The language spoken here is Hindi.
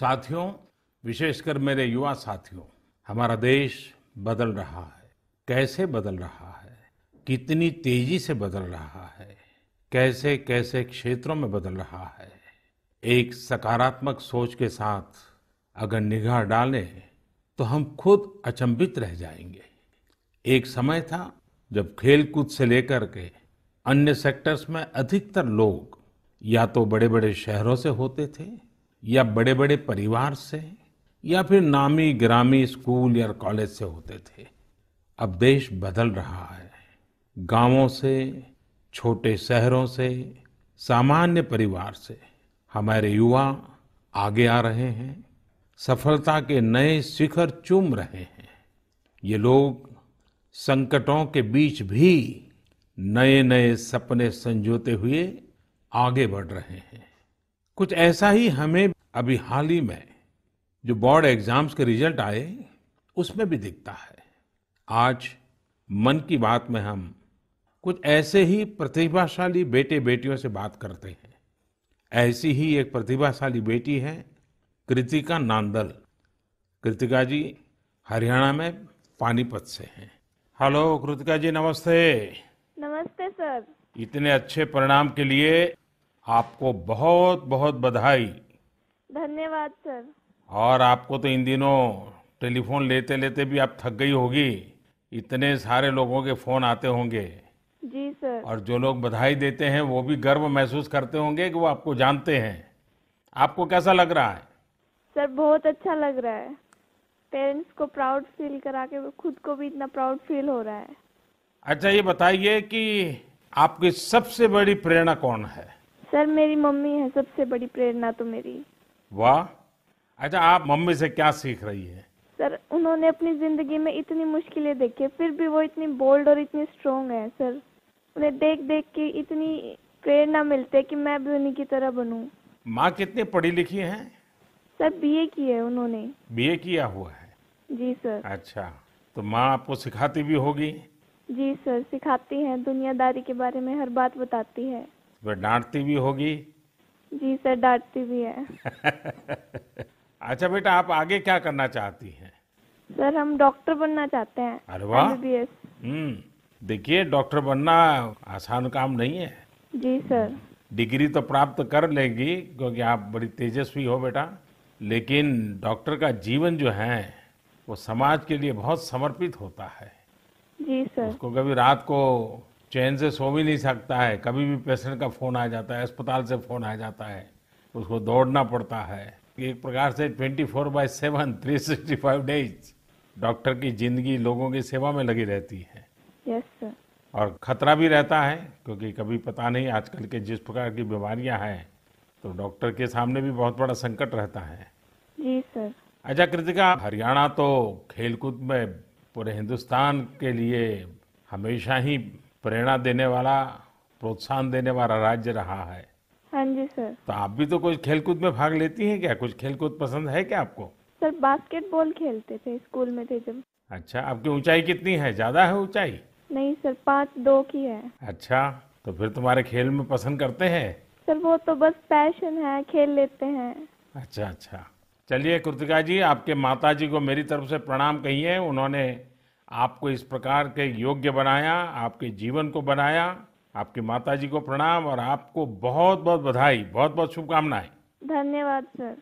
साथियों विशेषकर मेरे युवा साथियों हमारा देश बदल रहा है कैसे बदल रहा है कितनी तेजी से बदल रहा है कैसे कैसे क्षेत्रों में बदल रहा है एक सकारात्मक सोच के साथ अगर निगाह डालें तो हम खुद अचंभित रह जाएंगे एक समय था जब खेलकूद से लेकर के अन्य सेक्टर्स में अधिकतर लोग या तो बड़े बड़े शहरों से होते थे या बड़े बड़े परिवार से या फिर नामी ग्रामी स्कूल या कॉलेज से होते थे अब देश बदल रहा है गांवों से छोटे शहरों से सामान्य परिवार से हमारे युवा आगे आ रहे हैं सफलता के नए शिखर चूम रहे हैं ये लोग संकटों के बीच भी नए नए सपने संजोते हुए आगे बढ़ रहे हैं कुछ ऐसा ही हमें अभी हाल ही में जो बोर्ड एग्जाम्स के रिजल्ट आए उसमें भी दिखता है आज मन की बात में हम कुछ ऐसे ही प्रतिभाशाली बेटे बेटियों से बात करते हैं ऐसी ही एक प्रतिभाशाली बेटी है कृतिका नांदल कृतिका जी हरियाणा में पानीपत से हैं हेलो कृतिका जी नमस्ते नमस्ते सर इतने अच्छे परिणाम के लिए आपको बहुत बहुत बधाई धन्यवाद सर और आपको तो इन दिनों टेलीफोन लेते लेते भी आप थक गई होगी इतने सारे लोगों के फोन आते होंगे जी सर और जो लोग बधाई देते हैं वो भी गर्व महसूस करते होंगे कि वो आपको जानते हैं आपको कैसा लग रहा है सर बहुत अच्छा लग रहा है पेरेंट्स को प्राउड फील करा के खुद को भी इतना प्राउड फील हो रहा है अच्छा ये बताइए कि आपकी सबसे बड़ी प्रेरणा कौन है सर मेरी मम्मी है सबसे बड़ी प्रेरणा तो मेरी वाह अच्छा आप मम्मी से क्या सीख रही है सर उन्होंने अपनी जिंदगी में इतनी मुश्किलें देखी फिर भी वो इतनी बोल्ड और इतनी स्ट्रोंग है सर उन्हें देख देख के इतनी प्रेरणा मिलती है कि मैं भी उन्हीं की तरह बनूं माँ कितनी पढ़ी लिखी है सर बीए की है उन्होंने बीए किया हुआ है जी सर अच्छा तो माँ आपको सिखाती भी होगी जी सर सिखाती है दुनियादारी के बारे में हर बात बताती है तो डांटती भी होगी जी सर डांटती भी है अच्छा बेटा आप आगे क्या करना चाहती हैं सर हम डॉक्टर बनना चाहते हैं अरे वाह हम्म देखिए डॉक्टर बनना आसान काम नहीं है जी सर डिग्री तो प्राप्त कर लेंगी क्योंकि आप बड़ी तेजस्वी हो बेटा लेकिन डॉक्टर का जीवन जो है वो समाज के लिए बहुत समर्पित होता है जी सर उसको कभी रात को चैन से सो भी नहीं सकता है कभी भी पेशेंट का फ़ोन आ जाता है अस्पताल से फ़ोन आ जाता है उसको दौड़ना पड़ता है एक प्रकार से 24 four by seven three sixty five days doctor की जिंदगी लोगों की सेवा में लगी रहती है yes, और खतरा भी रहता है क्योंकि कभी पता नहीं आजकल के जिस प्रकार की बीमारियां हैं तो डॉक्टर के सामने भी बहुत बड़ा संकट रहता है जी सर अच्छा कृतिका हरियाणा तो खेलकूद में पूरे हिंदुस्तान के लिए हमेशा ही प्रेरणा देने वाला प्रोत्साहन देने वाला राज्य रहा है हाँ जी सर तो आप भी तो कुछ खेलकूद में भाग लेती हैं क्या कुछ खेलकूद पसंद है क्या आपको सर बास्केटबॉल खेलते थे स्कूल में थे जब अच्छा आपकी ऊंचाई कितनी है ज्यादा है ऊंचाई नहीं सर पाँच दो की है अच्छा तो फिर तुम्हारे खेल में पसंद करते हैं सर वो तो बस पैशन है खेल लेते हैं अच्छा अच्छा चलिए कृतिका जी आपके माता जी को मेरी तरफ से प्रणाम कहिए उन्होंने आपको इस प्रकार के योग्य बनाया आपके जीवन को बनाया आपकी माता जी को प्रणाम और आपको बहुत बहुत बधाई बहुत बहुत शुभकामनाएं धन्यवाद सर